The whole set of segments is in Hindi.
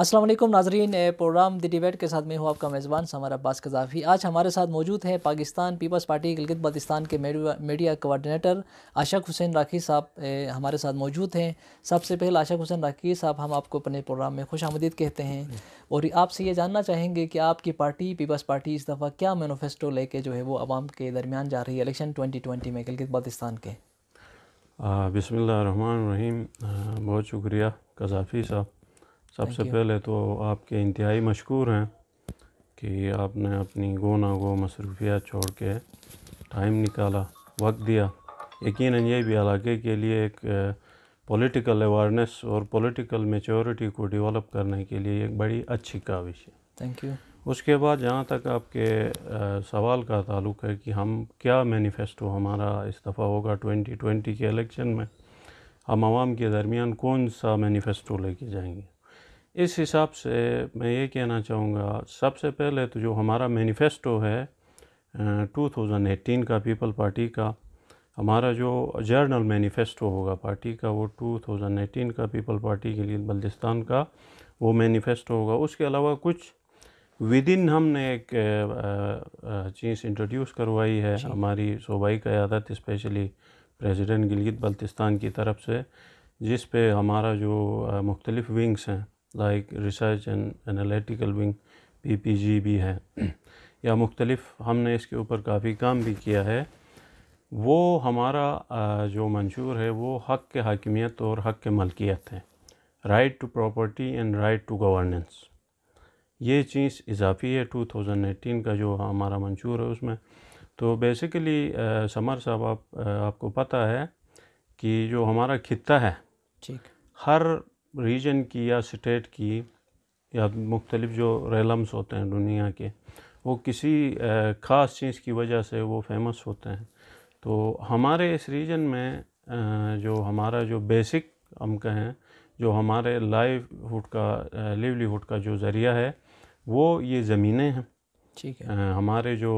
असलम नाजरीन प्रोग्राम द डिबेट के साथ मैं हूँ आपका मेज़बान समर अब्बास कजाफी आज हमारे साथ मौजूद हैं पाकिस्तान पीपल्स पार्टी गिलगित बल्तिस्तान के मीडिया कोऑर्डिनेटर आशक हुसैन राखी साहब हमारे साथ मौजूद हैं सबसे पहले आशक हुसैन राखी साहब हम आपको अपने प्रोग्राम में खुश आमदीद कहते हैं और आपसे ये जानना चाहेंगे कि आपकी पार्टी पीपल्स पार्टी इस दफ़ा क्या मैनोफेस्टो लेके जो है वो आवाम के दरमियान जा रही है इलेक्शन ट्वेंटी में गिलगित बल्तिस्तान के बसमिल्ल रहीम बहुत शुक्रिया कजाफी साहब सबसे पहले तो आपके इंतहाई मशहूर हैं कि आपने अपनी गो ना गो मसरूफियात छोड़ के टाइम निकाला वक्त दिया यकीन ये भी इलाके के लिए एक पॉलिटिकल अवेयरनेस और पॉलिटिकल मेचोरिटी को डेवलप करने के लिए एक बड़ी अच्छी काविश है थैंक यू उसके बाद जहाँ तक आपके सवाल का ताल्लुक है कि हम क्या मैनिफेस्टो हमारा इस्तीफ़ा होगा 2020 के इलेक्शन में हम आवाम के दरमियान कौन सा मैनिफेस्टो लेके जाएंगे इस हिसाब से मैं ये कहना चाहूँगा सबसे पहले तो जो हमारा मैनिफेस्टो है 2018 का पीपल पार्टी का हमारा जो जर्नल मैनिफेस्टो होगा पार्टी का वो 2018 का पीपल पार्टी के लिए बल्दिस्तान का वो मैनिफेस्टो होगा उसके अलावा कुछ विद इन हमने एक चीज़ इंट्रोड्यूस करवाई है हमारी सूबाई क़्यादत स्पेशली प्रेसिडेंट गिलगित बल्तिस्तान की तरफ से जिस पे हमारा जो मुख्तलिफ़ विंग्स हैं like research and analytical wing P P G भी है या मुख्तलिफ हमने इसके ऊपर काफ़ी काम भी किया है वो हमारा जो मंशूर है वो हक के हाकिमियत और हक के मलकियत है right to property and right to governance ये चीज़ इजाफी है 2018 का जो हमारा मंशूर है उसमें तो बेसिकली समर साहब आप आपको पता है कि जो हमारा खत्ता है ठीक हर रीजन की या स्टेट की या मुख्तलिफ़ जो रेलम्स होते हैं दुनिया के वो किसी ख़ास चीज़ की वजह से वो फेमस होते हैं तो हमारे इस रीजन में जो हमारा जो बेसिक हम कहें जो हमारे लाइवहुड का लिवलीहुड का जो ज़रिया है वो ये ज़मीनें हैं ठीक है हमारे जो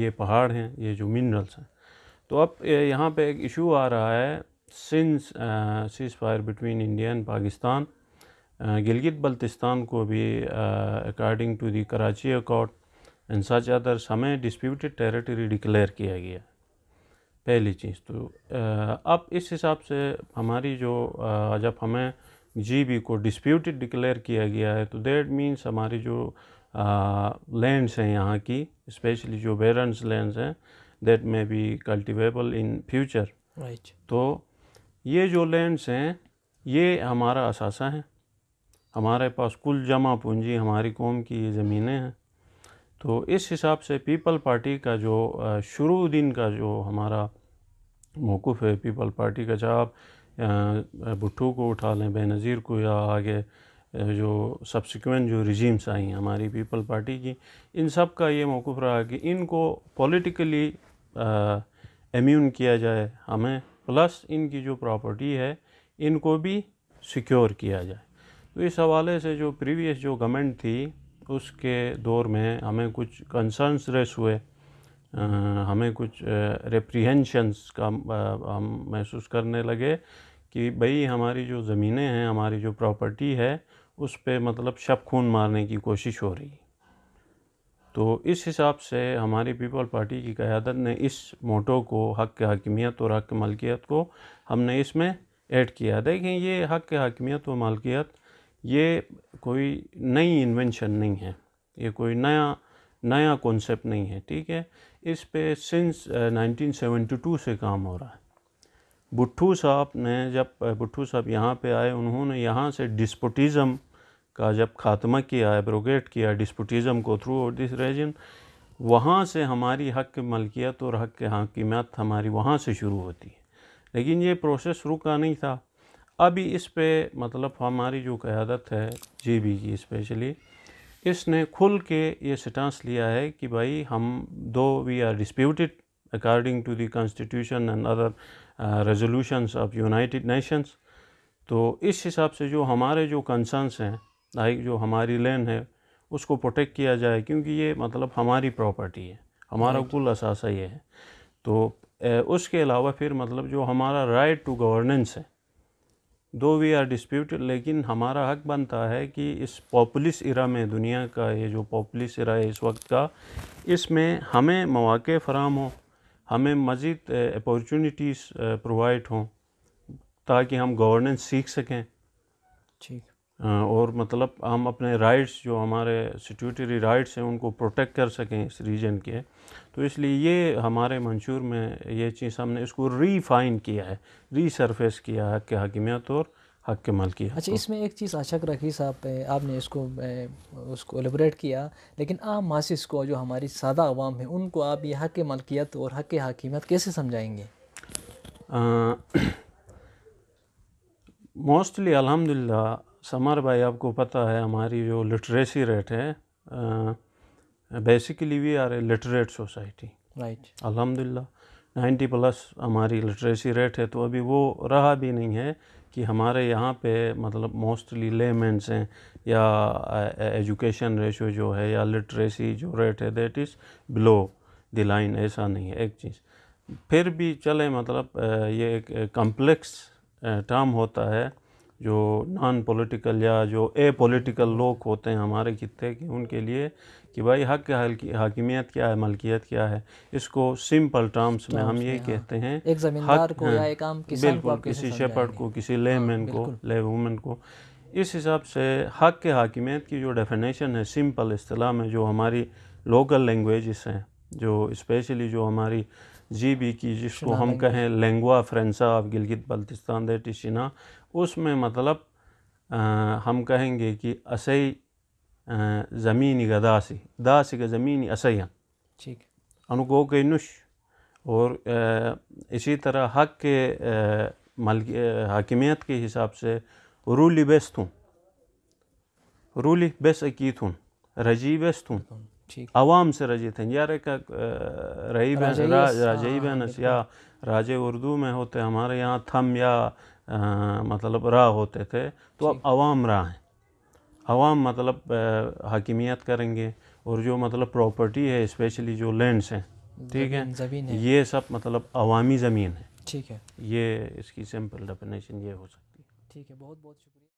ये पहाड़ हैं ये जो मिनरल्स हैं तो अब यहाँ पे एक इशू आ रहा है since ceasefire between India and Pakistan Gilgit Baltistan को भी according to the Karachi accord and such other हमें डिस्प्यूटेड टेरिटरी डिक्लेयर किया गया पहली चीज़ तो uh, अब इस हिसाब से हमारी जो uh, जब हमें जी बी को डिस्प्यूटेड डिक्लेयर किया गया है तो देट मीन्स हमारी जो लैंड्स uh, हैं यहाँ की स्पेशली जो बेरन लैंड्स हैं that may be cultivable in future तो ये जो लैंड्स हैं ये हमारा असासा है हमारे पास कुल जमा पूंजी हमारी कौम की ये ज़मीनें हैं तो इस हिसाब से पीपल पार्टी का जो शुरू दिन का जो हमारा मौकुफ़ है पीपल पार्टी का चाहे आप भुट्टू को उठा लें बेनज़ीर को या आगे जो सब्सिक्वेंट जो रिजीम्स आई हैं हमारी पीपल पार्टी की इन सब का ये मौक़ रहा कि इनको पॉलिटिकली एम्यून किया जाए हमें प्लस इनकी जो प्रॉपर्टी है इनको भी सिक्योर किया जाए तो इस हवाले से जो प्रीवियस जो गवर्नमेंट थी उसके दौर में हमें कुछ कंसर्नस रेस हुए आ, हमें कुछ रेप्रीहेंशंस का आ, हम महसूस करने लगे कि भई हमारी जो ज़मीनें हैं हमारी जो प्रॉपर्टी है उस पर मतलब शब खून मारने की कोशिश हो रही है तो इस हिसाब से हमारी पीपल पार्टी की क़्यादत ने इस मोटो को हक़ के हकमियत और हक़ मलकियत को हमने इसमें ऐड किया देखें ये हक़ के हकमियत व मालकियत ये कोई नई इन्वेंशन नहीं है ये कोई नया नया कॉन्सेप्ट नहीं है ठीक है इस पे सिंस 1972 से काम हो रहा है भुट्टू साहब ने जब भुट्टू साहब यहाँ पे आए उन्होंने यहाँ से डिस्पोटिज़म का जब खात्मा किया एब्रोगेट किया डिस्पुटिज़म को थ्रू और दिस रीजन वहाँ से हमारी हक मलकियत और हक के हकीमत हमारी वहाँ से शुरू होती है लेकिन ये प्रोसेस रुका नहीं था अभी इस पे मतलब हमारी जो क़्यादत है जे बी की स्पेशली इसने खुल के ये स्टांस लिया है कि भाई हम दो we are disputed according to the constitution and other resolutions of United Nations तो इस हिसाब से जो हमारे जो कंसर्नस हैं लाइक जो हमारी लैंड है उसको प्रोटेक्ट किया जाए क्योंकि ये मतलब हमारी प्रॉपर्टी है हमारा कुल असासा ये है तो ए, उसके अलावा फिर मतलब जो हमारा राइट टू गवर्नेंस है दो वी आर डिस्प्यूट लेकिन हमारा हक बनता है कि इस पॉपुलिस इरा में दुनिया का ये जो पॉपुलिस इरा है इस वक्त का इसमें हमें मौाक़ फ़राम हो हमें मज़ीद अपॉर्चुनिटीज़ प्रोवाइड हों ताकि हम गवर्नेंस सीख सकें ठीक और मतलब हम अपने राइट्स जो हमारे सिट्यूटरी राइट्स हैं उनको प्रोटेक्ट कर सकें इस रीजन के तो इसलिए ये हमारे मंशूर में ये चीज़ हमने इसको रीफाइन किया है रीसरफेस किया है कि हकीमियत और हक के माल की अच्छा इसमें एक चीज़ आशा रखी साहब आपने इसको उसको एलिब्रेट किया लेकिन आम मासिस को जो हमारी सादा आवाम है उनको आप ये हक मलकियत और हक हकीमत कैसे समझाएंगे मोस्टली अलहमदिल्ला समर भाई आपको पता है हमारी जो लिटरेसी रेट है basically we are a literate society right अलहमदिल्ला नाइन्टी प्लस हमारी लिटरेसी रेट है तो अभी वो रहा भी नहीं है कि हमारे यहाँ पे मतलब मोस्टली लेमेंट्स हैं या एजुकेशन रेशो जो है या लिटरेसी जो रेट है that is below the line ऐसा नहीं है एक चीज़ फिर भी चले मतलब ये एक कम्प्लेक्स टर्म होता है जो नॉन पॉलिटिकल या जो ए पॉलिटिकल लोग होते हैं हमारे खत्े के उनके लिए कि भाई हक हाकिमियत क्या है मलकियत क्या है इसको सिंपल टर्म्स में हम ये हाँ। कहते हैं एक जमींदार को या हाँ। एक आम किसान बिल्कुल को किसी शेपर्ड हाँ, को किसी ले मैन को ले वूमेन को इस हिसाब से हक के हाकिमियत की जो डेफिनेशन है सिंपल असलाह में जो हमारी लोकल लैंग्वेज हैं जो इस्पेशली जो हमारी जी बी की जिसको हम कहें lingua franca of Gilgit Baltistan दे टिशिना उसमें मतलब आ, हम कहेंगे कि असई ज़मीनी का दासी का ज़मीनी असैया ठीक अनुगो के नुश और आ, इसी तरह हक के मल हकमियत के हिसाब से रूली बेस्तूँ रूली बेस हूँ रजी बेस्तूँ आवाम से रजे थे यार एक बहन राजई हाँ, बहन या राजे उर्दू में होते हमारे यहाँ थम या आ, मतलब रा होते थे तो अब आवाम रा हैं आवाम मतलब हकीमियत करेंगे और जो मतलब प्रॉपर्टी है स्पेशली जो लैंड्स हैं ठीक है ज़मीन है ये सब मतलब अवामी ज़मीन है ठीक है ये इसकी सिंपल डेफिनेशन ये हो सकती है ठीक है बहुत बहुत शुक्रिया